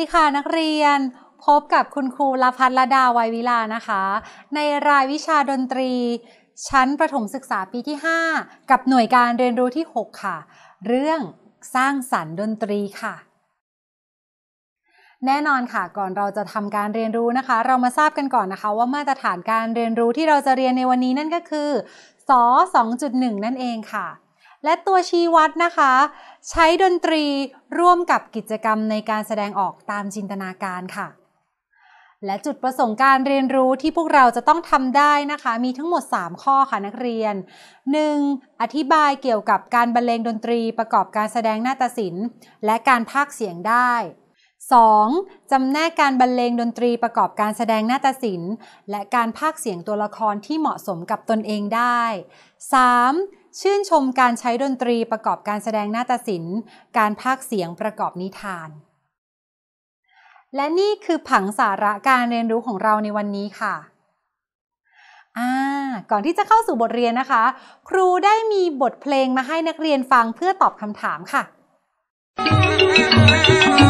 ดีค่ะนักเรียนพบกับคุณครูลพัฒรดาวัยวิลานะคะ ในรายวิชาดนตรี ชั้นประถมศึกษาปีที่ 5 กับหน่วยการเรียนรู้ที่ 6 ค่ะ เรื่องสร้างสรรค์ดนตรีค่ะ แน่นอนค่ะก่อนเราจะทำการเรียนรู้นะคะ เรามาทราบกันก่อนนะคะว่ามาตรฐานการเรียนรู้ที่เราจะเรียนในวันนี้นั่นก็คือส2.1 นั่นเองค่ะและตัวชี้วัดนะคะ ใช้ดนตรีร่วมกับกิจกรรมในการแสดงออกตามจินตนาการค่ะ และจุดประสงค์การเรียนรู้ที่พวกเราจะต้องทำได้นะคะ มีทั้งหมด 3 ข้อค่ะ นักเรียน 1. อธิบายเกี่ยวกับการบรรเลงดนตรีประกอบการแสดงหน้าตาศิลป์ และการพากเสียงได้ 2. จำแนกการบรรเลงดนตรีประกอบการแสดงหน้าตาศิลป์ และการพากเสียงตัวละครที่เหมาะสมกับตนเองได้ 3. ชื่นชมการใช้ดนตรีประกอบการแสดงนาฏศิลป์ การพากเสียงประกอบนิทาน และนี่คือผังสาระการเรียนรู้ของเราในวันนี้ค่ะ ก่อนที่จะเข้าสู่บทเรียนนะคะ ครูได้มีบทเพลงมาให้นักเรียนฟังเพื่อตอบคำถามค่ะ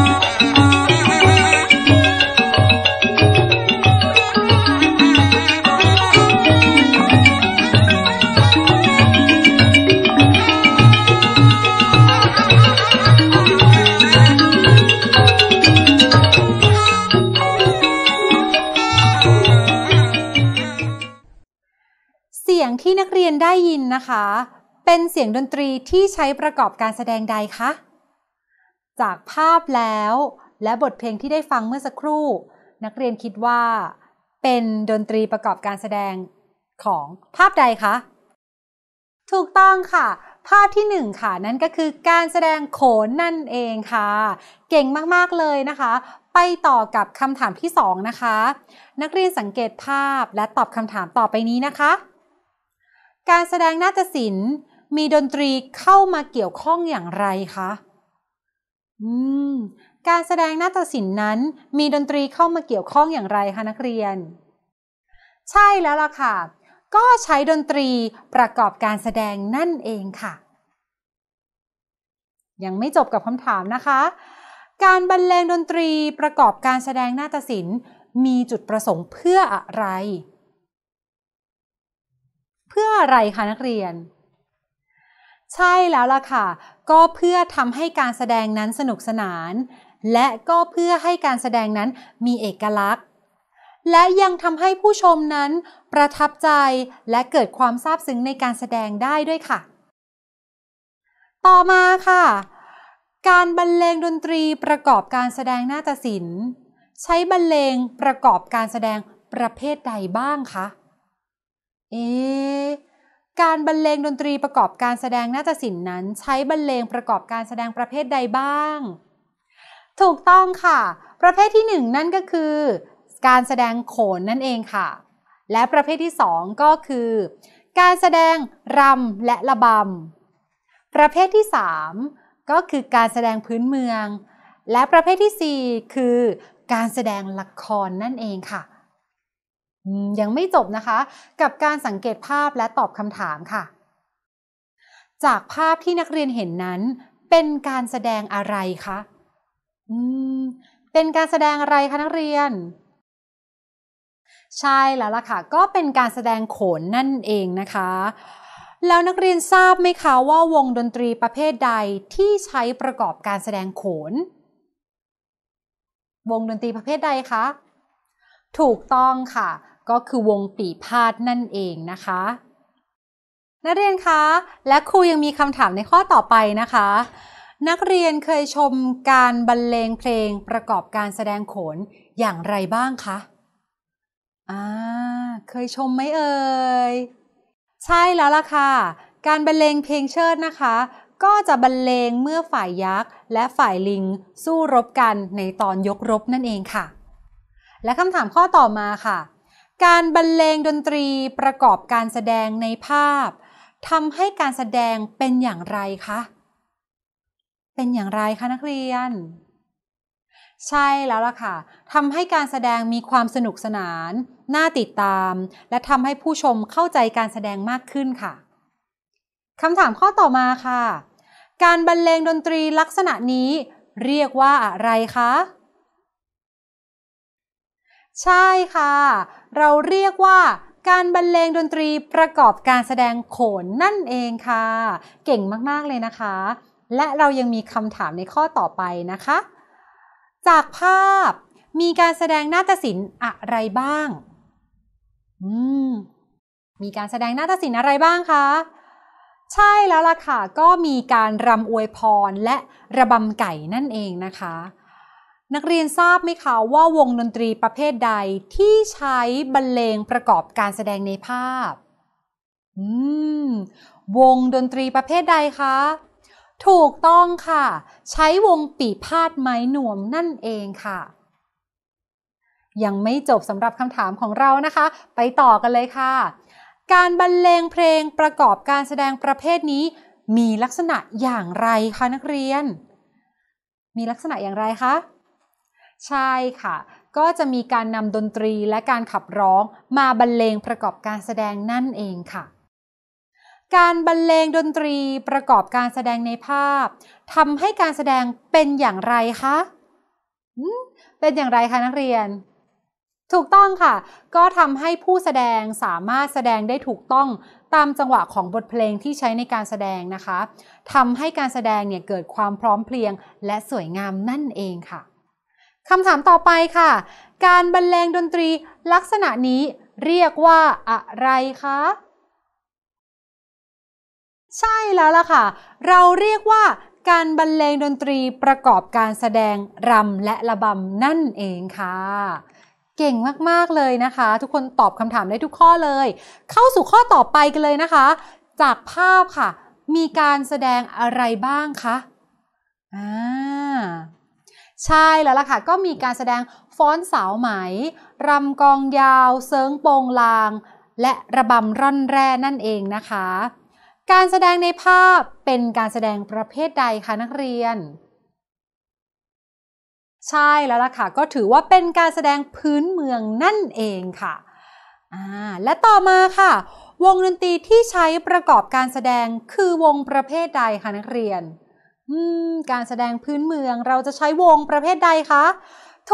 ได้ยินนะคะ เป็นเสียงดนตรีที่ใช้ประกอบการแสดงใดคะจากภาพแล้วและบทเพลงที่ได้ฟังเมื่อสักครู่ นักเรียนคิดว่าเป็นดนตรีประกอบการแสดงของภาพใดคะถูกต้องค่ะภาพที่ 1 ค่ะนั่นก็คือการแสดงโขนนั่นเองค่ะ เก่งมากๆเลยนะคะ ไปต่อกับคำถามที่ 2 นะคะ นักเรียนสังเกตภาพและตอบคำถามต่อไปนี้นะคะการแสดงนาฏศิลป์มีดนตรีเข้ามาเกี่ยวข้องอย่างไรคะอืมการแสดงนาฏศิลป์นั้น มีดนตรีเข้ามาเกี่ยวข้องอย่างไรคะนักเรียน ใช่แล้วล่ะค่ะ ก็ใช้ดนตรีประกอบการแสดงนั่นเองค่ะ ยังไม่จบกับคำถามนะคะ การบรรเลงดนตรีประกอบการแสดงนาฏศิลป์ มีจุดประสงค์เพื่ออะไรเพื่ออะไรคะนักเรียน ใช่แล้วล่ะค่ะ ก็เพื่อทำให้การแสดงนั้นสนุกสนาน และก็เพื่อให้การแสดงนั้นมีเอกลักษณ์ และยังทำให้ผู้ชมนั้นประทับใจและเกิดความซาบซึ้งในการแสดงได้ด้วยค่ะ ต่อมาค่ะ การบรรเลงดนตรีประกอบการแสดง นาฏศิลป์ ใช้บรรเลงประกอบการแสดงประเภทใดบ้างคะเอ๊การบรรเลงดนตรีประกอบการแสดงน่าจะสินนั้น ใช้บรรเลงประกอบการแสดงประเภทใดบ้าง ถูกต้องค่ะ ประเภทที่ 1 นั่นก็คือการแสดงโขนนั่นเองค่ะ และประเภทที่2ก็คือการแสดงรำและระบำประเภทที่ 3 ก็คือการแสดงพื้นเมือง และประเภทที่ 4 คือการแสดงละครนั่นเองค่ะยังไม่จบนะคะ กับการสังเกตภาพและตอบคำถามค่ะ จากภาพที่นักเรียนเห็นนั้นเป็นการแสดงอะไรคะอืมเป็นการแสดงอะไรคะนักเรียนใช่แล้วล่ะค่ะ ก็เป็นการแสดงโขนนั่นเองนะคะ แล้วนักเรียนทราบไหมคะว่าวงดนตรีประเภทใดที่ใช้ประกอบการแสดงโขน วงดนตรีประเภทใดคะถูกต้องค่ะก็คือวงปีพาดนั่นเองนะคะ นักเรียนคะ และครูยังมีคำถามในข้อต่อไปนะคะ นักเรียนเคยชมการบรรเลงเพลงประกอบการแสดงโขนอย่างไรบ้างคะอ่าเคยชมไหมเอ่ย ใช่แล้วล่ะค่ะ การบรรเลงเพลงเชิดนะคะ ก็จะบรรเลงเมื่อฝ่ายยักษ์และฝ่ายลิงสู้รบกันในตอนยกรบนั่นเองค่ะ และคำถามข้อต่อมาค่ะการบรรเลงดนตรีประกอบการแสดงในภาพทำให้การแสดงเป็นอย่างไรคะ เป็นอย่างไรคะนักเรียน ใช่แล้วล่ะค่ะ ทำให้การแสดงมีความสนุกสนานน่าติดตาม และทำให้ผู้ชมเข้าใจการแสดงมากขึ้นค่ะ คำถามข้อต่อมาค่ะ การบรรเลงดนตรีลักษณะนี้เรียกว่าอะไรคะใช่ค่ะ เราเรียกว่าการบรรเลงดนตรีประกอบการแสดงโขนนั่นเองค่ะ เก่งมากๆเลยนะคะ และเรายังมีคำถามในข้อต่อไปนะคะ จากภาพ มีการแสดงนาฏศิลป์อะไรบ้างอืมมีการแสดงนาฏศิลป์อะไรบ้างคะใช่แล้วล่ะค่ะก็มีการรำอวยพรและระบำไก่นั่นเองนะคะนักเรียนทราบไหมคะว่าวงดนตรีประเภทใดที่ใช้บรรเลงประกอบการแสดงในภาพ อืม วงดนตรีประเภทใดคะ ถูกต้องค่ะ ใช้วงปีพาดไม้หน่วมนั่นเองค่ะ ยังไม่จบสำหรับคำถามของเรานะคะ ไปต่อกันเลยค่ะ การบรรเลงเพลงประกอบการแสดงประเภทนี้ มีลักษณะอย่างไรคะนักเรียน มีลักษณะอย่างไรคะใช่ค่ะ ก็จะมีการนำดนตรีและการขับร้องมาบรรเลงประกอบการแสดงนั่นเองค่ะ การบรรเลงดนตรีประกอบการแสดงในภาพทำให้การแสดงเป็นอย่างไรคะ เป็นอย่างไรคะนักเรียน ถูกต้องค่ะ ก็ทำให้ผู้แสดงสามารถแสดงได้ถูกต้องตามจังหวะของบทเพลงที่ใช้ในการแสดงนะคะทำให้การแสดงเนี่ยเกิดความพร้อมเพรียง และสวยงามนั่นเองค่ะคำถามต่อไปค่ะ การบรรเลงดนตรีลักษณะนี้เรียกว่าอะไรคะใช่แล้วล่ะค่ะ เราเรียกว่า การบรรเลงดนตรีประกอบการแสดงรำและระบำนั่นเองค่ะ เก่งมาก ๆ เลยนะคะ ทุกคนตอบคำถามได้ทุกข้อเลย เข้าสู่ข้อต่อไปกันเลยนะคะ จากภาพค่ะ มีการแสดงอะไรบ้างคะอ่าใช่แล้วล่ะค่ะก็มีการแสดงฟ้อนสาวไหมรำกองยาวเซิงโปงลาง และระบำร่อนแร่นั่นเองนะคะ การแสดงในภาพเป็นการแสดงประเภทใดคะนักเรียน ใช่แล้วล่ะค่ะก็ถือว่าเป็นการแสดงพื้นเมืองนั่นเองค่ะและต่อมาค่ะ วงดนตรีที่ใช้ประกอบการแสดงคือวงประเภทใดคะนักเรียนการแสดงพื้นเมืองเราจะใช้วงประเภทใดคะ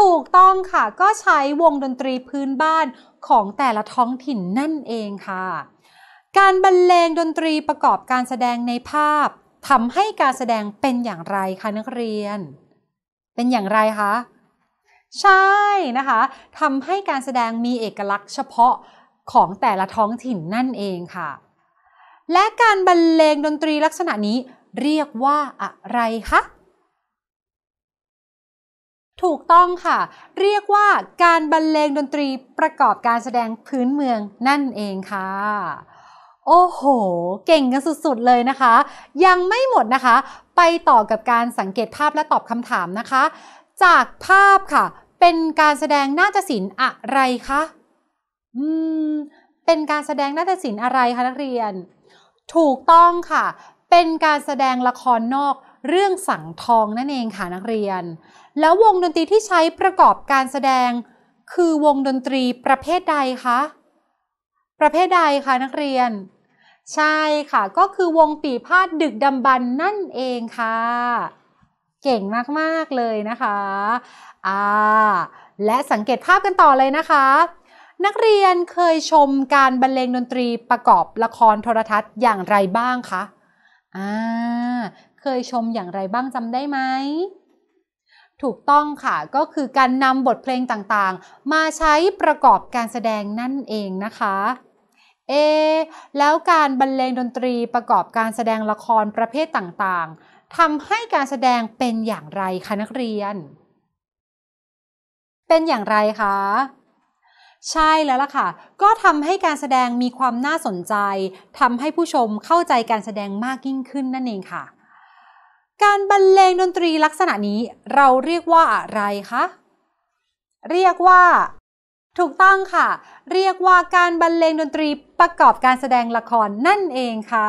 ถูกต้องค่ะ ก็ใช้วงดนตรีพื้นบ้านของแต่ละท้องถิ่นนั่นเองค่ะ การบรรเลงดนตรีประกอบการแสดงในภาพทำให้การแสดงเป็นอย่างไรคะนักเรียน เป็นอย่างไรคะ ใช่นะคะทำให้การแสดงมีเอกลักษณ์เฉพาะของแต่ละท้องถิ่นนั่นเองค่ะ และการบรรเลงดนตรีลักษณะนี้เรียกว่าอะไรคะ ถูกต้องค่ะ เรียกว่าการบรรเลงดนตรีประกอบการแสดงพื้นเมืองนั่นเองค่ะ โอ้โห เก่งกันสุดๆเลยนะคะ ยังไม่หมดนะคะ ไปต่อกับการสังเกตภาพและตอบคำถามนะคะ จากภาพค่ะ เป็นการแสดงนาฏศิลป์อะไรคะ อืม เป็นการแสดงนาฏศิลป์อะไรคะนักเรียน ถูกต้องค่ะเป็นการแสดงละครนอกเรื่องสังทองนั่นเองค่ะนักเรียน แล้ววงดนตรีที่ใช้ประกอบการแสดง คือวงดนตรีประเภทใดคะ ประเภทใดคะนักเรียน ใช่ค่ะ ก็คือวงปีพาดดึกดำบรรนนั่นเองค่ะ เก่งมากๆเลยนะคะ อ่า และสังเกตภาพกันต่อเลยนะคะ นักเรียนเคยชมการบรรเลงดนตรีประกอบละครโทรทัศน์อย่างไรบ้างคะอ่าเคยชมอย่างไรบ้างจำได้ไหมถูกต้องค่ะก็คือการนำบทเพลงต่างๆ มาใช้ประกอบการแสดงนั่นเองนะคะเอแล้วการบรรเลงดนตรีประกอบการแสดงละครประเภทต่างๆทำให้การแสดงเป็นอย่างไรคะนักเรียน เป็นอย่างไรคะใช่แล้วล่ะค่ะ ก็ทำให้การแสดงมีความน่าสนใจ ทำให้ผู้ชมเข้าใจการแสดงมากยิ่งขึ้นนั่นเองค่ะ การบรรเลงดนตรีลักษณะนี้ เราเรียกว่าอะไรคะ เรียกว่า ถูกต้องค่ะ เรียกว่าการบรรเลงดนตรีประกอบการแสดงละครนั่นเองค่ะ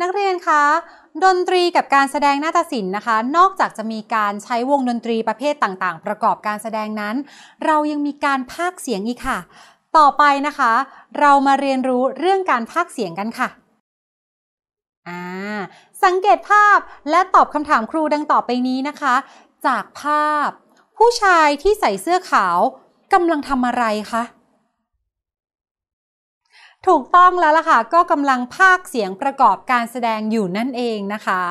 นักเรียนคะดนตรีกับการแสดงนาฏศิลป์นะคะนอกจากจะมีการใช้วงดนตรีประเภทต่าง ๆ ประกอบการแสดงนั้น เรายังมีการพากเสียงอีกค่ะ ต่อไปนะคะ เรามาเรียนรู้เรื่องการพากเสียงกันค่ะอ่าสังเกตภาพและตอบคำถามครูดังต่อไปนี้นะคะ จากภาพ ผู้ชายที่ใส่เสื้อขาวกำลังทำอะไรคะถูกต้องแล้วล่ะค่ะก็กำลัง ภาคเสียงประกอบการแสดงอยู่นั่นเองนะคะ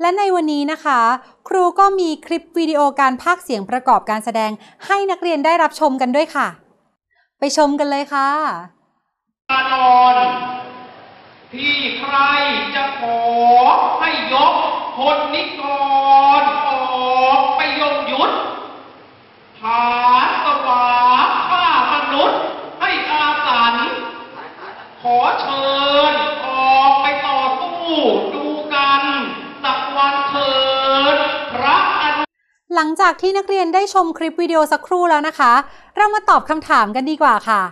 และในวันนี้นะคะ ครูก็มีคลิปวิดีโอการภาคเสียงประกอบการแสดงให้นักเรียนได้รับชมกันด้วยค่ะ ไปชมกันเลยค่ะกนอนที่ใครจะขอให้ยกคนนิกรออกไปยงยุดฐานสวาข้ามนุษย์ ให้อาสันขอเชิญออกไปต่อสู้ดูกันสักวันเถิดพระอนหลังจากที่นักเรียนได้ชมคลิปวิดีโอสักครู่แล้วนะคะ เรามาตอบคำถามกันดีกว่าค่ะ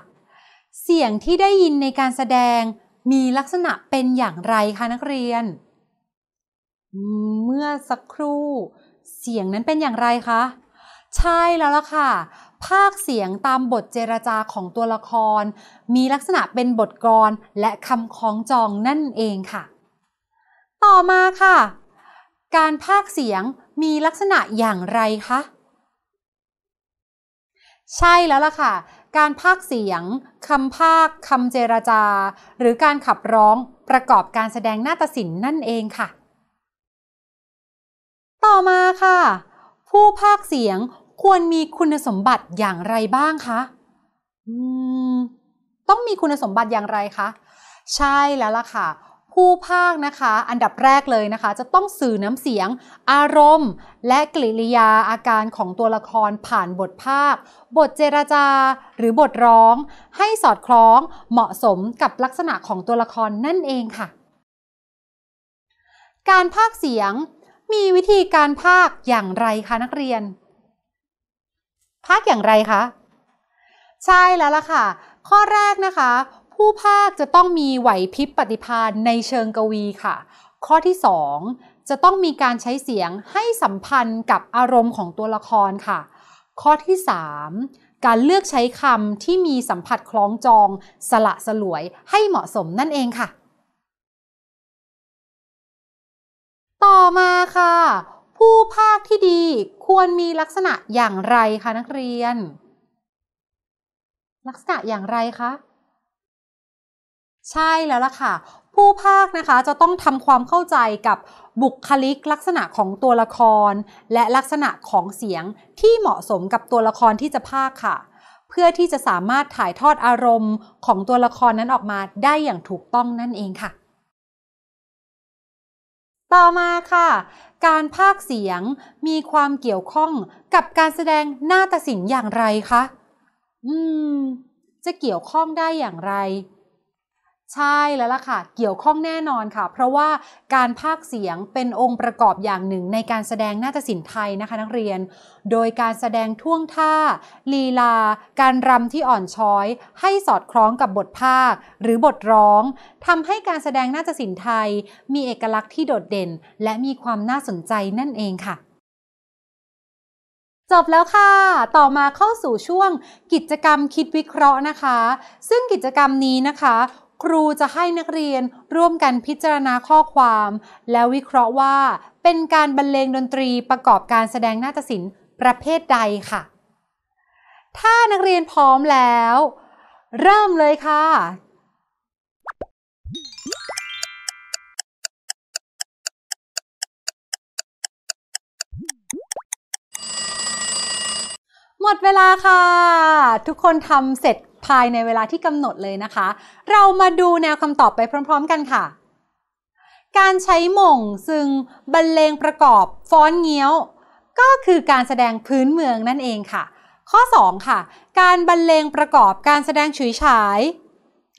เสียงที่ได้ยินในการแสดงมีลักษณะเป็นอย่างไรคะนักเรียน เมื่อสักครู่เสียงนั้นเป็นอย่างไรคะใช่แล้วล่ะค่ะภาคเสียงตามบทเจรจาของตัวละคร มีลักษณะเป็นบทกรและคำคล้องจองนั่นเองค่ะ ต่อมาค่ะ การภาคเสียงมีลักษณะอย่างไรคะใช่แล้วล่ะค่ะ การภาคเสียงคำภาคคำเจรจา หรือการขับร้องประกอบการแสดงหน้าตศินนั่นเองค่ะ ต่อมาค่ะ ผู้ภาคเสียงควรมีคุณสมบัติอย่างไรบ้างคะ ต้องมีคุณสมบัติอย่างไรคะ ใช่แล้วล่ะค่ะ ผู้ภาคนะคะ อันดับแรกเลยนะคะ จะต้องสื่อน้ำเสียงอารมณ์ และกริยาอาการของตัวละครผ่านบทภาค บทเจรจาหรือบทร้อง ให้สอดคล้องเหมาะสมกับลักษณะของตัวละครนั่นเองค่ะ การภาคเสียง มีวิธีการภาคอย่างไรคะนักเรียนภาคอย่างไรคะ ใช่แล้วล่ะค่ะ ข้อแรกนะคะ ผู้ภาคจะต้องมีไหวพริบปฏิภาณในเชิงกวีค่ะ ข้อที่2จะต้องมีการใช้เสียงให้สัมพันธ์กับอารมณ์ของตัวละครค่ะ ข้อที่3การเลือกใช้คำที่มีสัมผัสคล้องจองสละสลวยให้เหมาะสมนั่นเองค่ะ ต่อมาค่ะผู้ภาคที่ดีควรมีลักษณะอย่างไรคะนักเรียน ลักษณะอย่างไรคะใช่แล้วล่ะค่ะ ผู้ภาคนะคะจะต้องทำความเข้าใจกับบุคลิกลักษณะของตัวละคร และลักษณะของเสียงที่เหมาะสมกับตัวละครที่จะภาคค่ะ เพื่อที่จะสามารถถ่ายทอดอารมณ์ของตัวละครนั้นออกมาได้อย่างถูกต้องนั่นเองค่ะต่อมาค่ะ การภาคเสียงมีความเกี่ยวข้องกับการแสดงหน้าตสินอย่างไรคะ อืม จะเกี่ยวข้องได้อย่างไรใช่ แล้วล่ะค่ะเกี่ยวข้องแน่นอนค่ะ เพราะว่าการพากเสียงเป็นองค์ประกอบอย่างหนึ่งในการแสดงนาฏศิลป์ไทยนะคะนักเรียน โดยการแสดงท่วงท่าลีลา การรำที่อ่อนช้อยให้สอดคล้องกับบทภาค หรือบทร้องทำให้การแสดงนาฏศิลป์ไทย มีเอกลักษณ์ที่โดดเด่น และมีความน่าสนใจนั่นเองค่ะจบแล้วค่ะ ต่อมาเข้าสู่ช่วงกิจกรรมคิดวิเคราะห์นะคะ ซึ่งกิจกรรมนี้นะคะครูจะให้นักเรียนร่วมกันพิจารณาข้อความ แล้ววิเคราะห์ว่าเป็นการบรรเลงดนตรีประกอบการแสดงนาฏศิลป์ประเภทใดค่ะ ถ้านักเรียนพร้อมแล้ว เริ่มเลยค่ะ หมดเวลาค่ะ ทุกคนทำเสร็จภายในเวลาที่กำหนดเลยนะคะ เรามาดูแนวคำตอบไปพร้อมๆ กันค่ะ การใช้หม่งซึ่งบรรเลงประกอบฟ้อนเงี้ยว ก็คือการแสดงพื้นเมืองนั่นเองค่ะ ข้อ 2 ค่ะ การบรรเลงประกอบการแสดงฉุยฉาย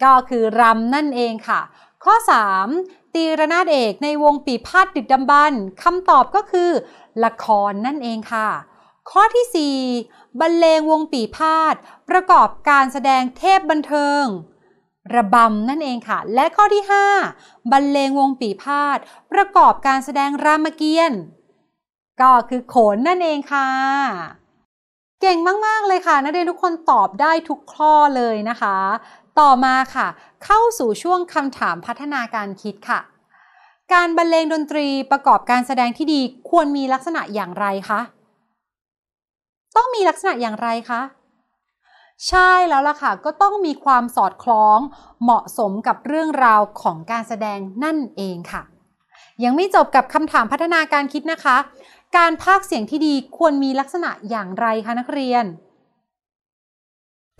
ก็คือรำนั่นเองค่ะ ข้อ 3 ตีระนาดเอกในวงปีพาดดึกดำบรรคำตอบก็คือละครนั่นเองค่ะข้อที่ 4บรรเลงวงปีพาดประกอบการแสดงเทพบันเทิง ระบำนั่นเองค่ะ และข้อที่ 5บรรเลงวงปีพาดประกอบการแสดงรามเกียรติ์ก็คือโขนนั่นเองค่ะ เก่งมาก ๆเลยค่ะนักเรียนทุกคนตอบได้ทุกข้อเลยนะคะ ต่อมาค่ะเข้าสู่ช่วงคำถามพัฒนาการคิดค่ะ การบรรเลงดนตรีประกอบการแสดงที่ดีควรมีลักษณะอย่างไรคะต้องมีลักษณะอย่างไรคะใช่แล้วล่ะค่ะ ก็ต้องมีความสอดคล้อง เหมาะสมกับเรื่องราวของการแสดงนั่นเองค่ะ ยังไม่จบกับคำถามพัฒนาการคิดนะคะ การพากเสียงที่ดีควรมีลักษณะอย่างไรคะนักเรียน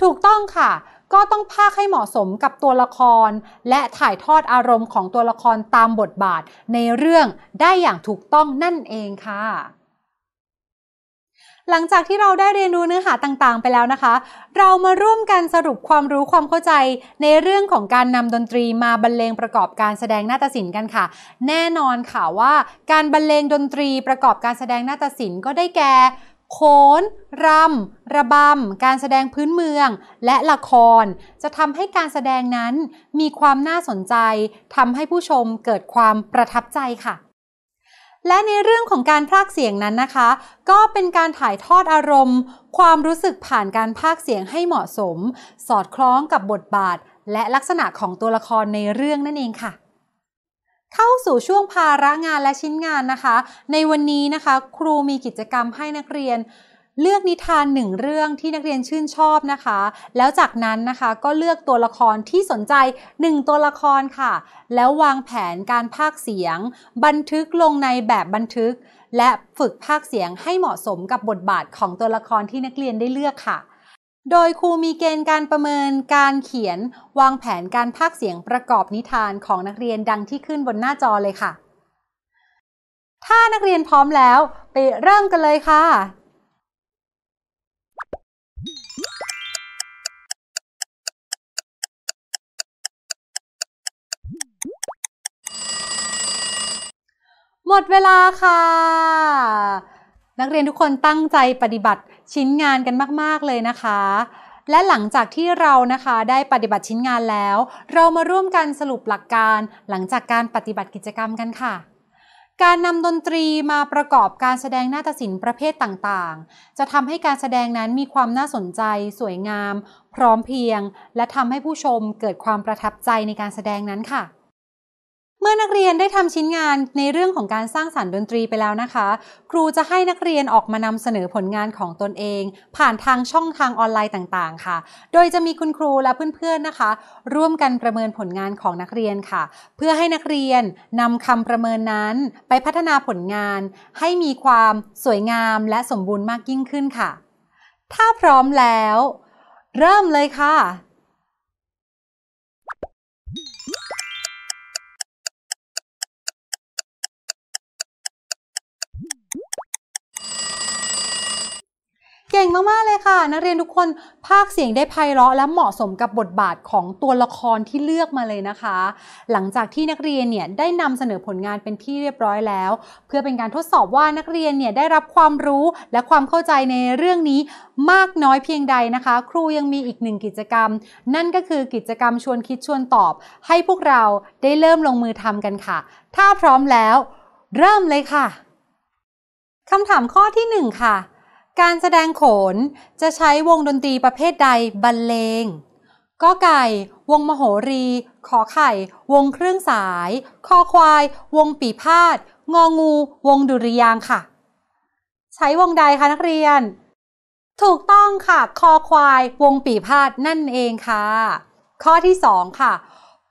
ถูกต้องค่ะ ก็ต้องพากให้เหมาะสมกับตัวละคร และถ่ายทอดอารมณ์ของตัวละครตามบทบาท ในเรื่องได้อย่างถูกต้องนั่นเองค่ะหลังจากที่เราได้เรียนรู้เนื้อหาต่างๆไปแล้วนะคะ เรามาร่วมกันสรุปความรู้ความเข้าใจในเรื่องของการนำดนตรีมาบรรเลงประกอบการแสดงนาฏศิลป์กันค่ะ แน่นอนค่ะ ว่าการบรรเลง ดนตรีประกอบการแสดงนาฏศิลป์ก็ได้แก่โขนรำระบำการแสดงพื้นเมือง และละคร จะทำให้การแสดงนั้นมีความน่าสนใจทำให้ผู้ชมเกิดความประทับใจค่ะและในเรื่องของการพากเสียงนั้นนะคะ ก็เป็นการถ่ายทอดอารมณ์ ความรู้สึกผ่านการพากเสียงให้เหมาะสม สอดคล้องกับบทบาทและลักษณะของตัวละครในเรื่องนั่นเองค่ะ เข้าสู่ช่วงภาระงานและชิ้นงานนะคะ ในวันนี้นะคะครูมีกิจกรรมให้นักเรียนเลือกนิทานหนึ่งเรื่องที่นักเรียนชื่นชอบนะคะ แล้วจากนั้นนะคะ ก็เลือกตัวละครที่สนใจ 1 ตัวละครค่ะ แล้ววางแผนการพากเสียงบันทึกลงในแบบบันทึก และฝึกพากเสียงให้เหมาะสมกับบทบาทของตัวละครที่นักเรียนได้เลือกค่ะ โดยครูมีเกณฑ์การประเมินการเขียน วางแผนการพากเสียงประกอบนิทานของนักเรียนดังที่ขึ้นบนหน้าจอเลยค่ะ ถ้านักเรียนพร้อมแล้ว ไปเริ่มกันเลยค่ะหมดเวลาค่ะนักเรียนทุกคนตั้งใจปฏิบัติชิ้นงานกันมากๆเลยนะคะ และหลังจากที่เรานะคะได้ปฏิบัติชิ้นงานแล้ว เรามาร่วมกันสรุปหลักการหลังจากการปฏิบัติกิจกรรมกันค่ะ การนำดนตรีมาประกอบการแสดงนาฏศิลป์ประเภทต่างๆ จะทำให้การแสดงนั้นมีความน่าสนใจ สวยงาม พร้อมเพียง และทำให้ผู้ชมเกิดความประทับใจในการแสดงนั้นค่ะเมื่อนักเรียนได้ทำชิ้นงานในเรื่องของการสร้างสารรค์ดนตรีไปแล้วนะคะ ครูจะให้นักเรียนออกมานำเสนอผลงานของตนเองผ่านทางช่องทางออนไลน์ต่างๆ ค่ะ โดยจะมีคุณครูและเพื่อนๆนะคะ ร่วมกันประเมินผลงานของนักเรียนค่ะ เพื่อให้นักเรียนนำคำประเมินนั้น ไปพัฒนาผลงาน ให้มีความสวยงามและสมบูรณ์มากยิ่งขึ้นค่ะ ถ้าพร้อมแล้ว เริ่มเลยค่ะเก่งมากๆเลยค่ะ นักเรียนทุกคนภาคเสียงได้ไพเราะและเหมาะสมกับบทบาทของตัวละครที่เลือกมาเลยนะคะ หลังจากที่นักเรียนเนี่ยได้นำเสนอผลงานเป็นที่เรียบร้อยแล้ว เพื่อเป็นการทดสอบว่านักเรียนเนี่ยได้รับความรู้และความเข้าใจในเรื่องนี้มากน้อยเพียงใดนะคะ ครูยังมีอีกหนึ่งกิจกรรม นั่นก็คือกิจกรรมชวนคิดชวนตอบ ให้พวกเราได้เริ่มลงมือทำกันค่ะ ถ้าพร้อมแล้ว เริ่มเลยค่ะคำถามข้อที่1ค่ะการแสดงโขนจะใช้วงดนตรีประเภทใดบรรเลงก็ไก่วงมโหรีขอไข่วงเครื่องสายคอควายวงปีพาดงองู วงดุริยางค่ะ ใช้วงใดคะนักเรียน ถูกต้องค่ะคอควายวงปีพาดนั่นเองค่ะ ข้อที่2ค่ะ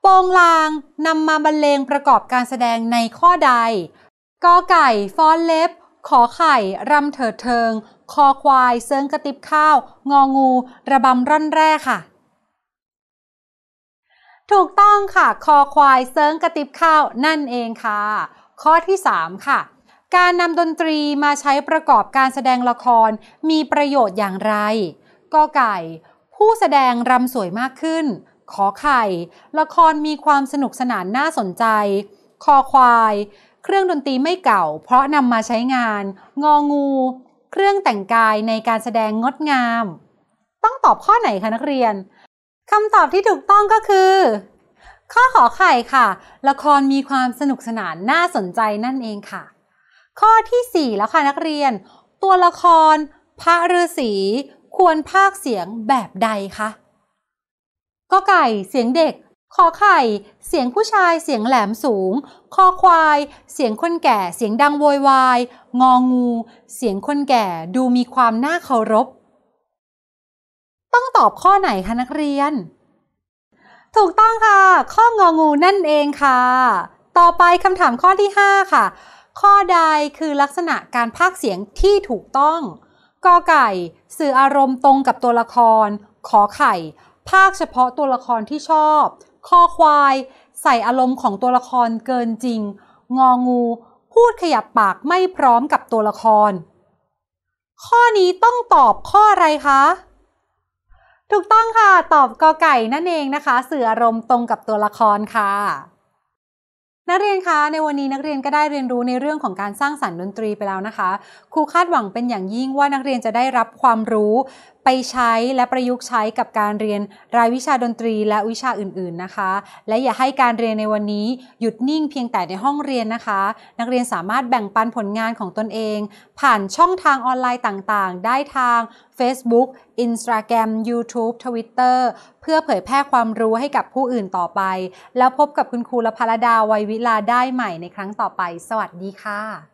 โปงลางนำมาบรรเลงประกอบการแสดงในข้อใดกอไก่ ฟ้อนเล็บขอไข่รำเถิดเทิงคอควายเซิงกระติบข้าวงองูระบำร่อนแร่ค่ะ ถูกต้องค่ะคอควายเซิงกระติบข้าวนั่นเองค่ะ ข้อที่ 3 ค่ะ การนำดนตรีมาใช้ประกอบการแสดงละครมีประโยชน์อย่างไรก็ไก่ ผู้แสดงรำสวยมากขึ้น ขอไข่ ละครมีความสนุกสนานน่าสนใจคอควาย เครื่องดนตรีไม่เก่า เพราะนำมาใช้งานงองูเครื่องแต่งกายในการแสดงงดงาม ต้องตอบข้อไหนคะนักเรียนคำตอบที่ถูกต้องก็คือ ข้อขอไข่ค่ะ ละครมีความสนุกสนานน่าสนใจนั่นเองค่ะ ข้อที่4แล้วค่ะนักเรียน ตัวละคร พระฤาษีควรภาคเสียงแบบใดคะก็ไก่เสียงเด็กขอไข่ เสียงผู้ชายเสียงแหลมสูงคอควาย เสียงคนแก่ เสียงดังโวยวายงองู เสียงคนแก่ดูมีความน่าเคารพ ต้องตอบข้อไหนคะนักเรียน ถูกต้องค่ะ ข้ององูนั่นเองค่ะ ต่อไปคำถามข้อที่5ค่ะข้อใดคือลักษณะการพากเสียงที่ถูกต้องกอไก่ สื่ออารมณ์ตรงกับตัวละครขอไข่ภาคเฉพาะตัวละครที่ชอบคอควาย ใส่อารมณ์ของตัวละครเกินจริง งองู พูดขยับปากไม่พร้อมกับตัวละคร ข้อนี้ต้องตอบข้ออะไรคะ ถูกต้องค่ะ ตอบกอไก่นั่นเองนะคะสื่ออารมณ์ตรงกับตัวละครค่ะนักเรียนคะในวันนี้นักเรียนก็ได้เรียนรู้ในเรื่องของการสร้างสรรค์ดนตรีไปแล้วนะคะครูคาดหวังเป็นอย่างยิ่งว่านักเรียนจะได้รับความรู้ไปใช้และประยุกต์ใช้กับการเรียนรายวิชาดนตรีและวิชาอื่น ๆนะคะ และอย่าให้การเรียนในวันนี้หยุดนิ่งเพียงแต่ในห้องเรียนนะคะ นักเรียนสามารถแบ่งปันผลงานของตนเอง ผ่านช่องทางออนไลน์ต่างๆ ได้ทาง Facebook Instagram YouTube Twitter เพื่อเผยแพร่ความรู้ให้กับผู้อื่นต่อไป แล้วพบกับคุณครูละพรดาวัยวิลาได้ใหม่ในครั้งต่อไป สวัสดีค่ะ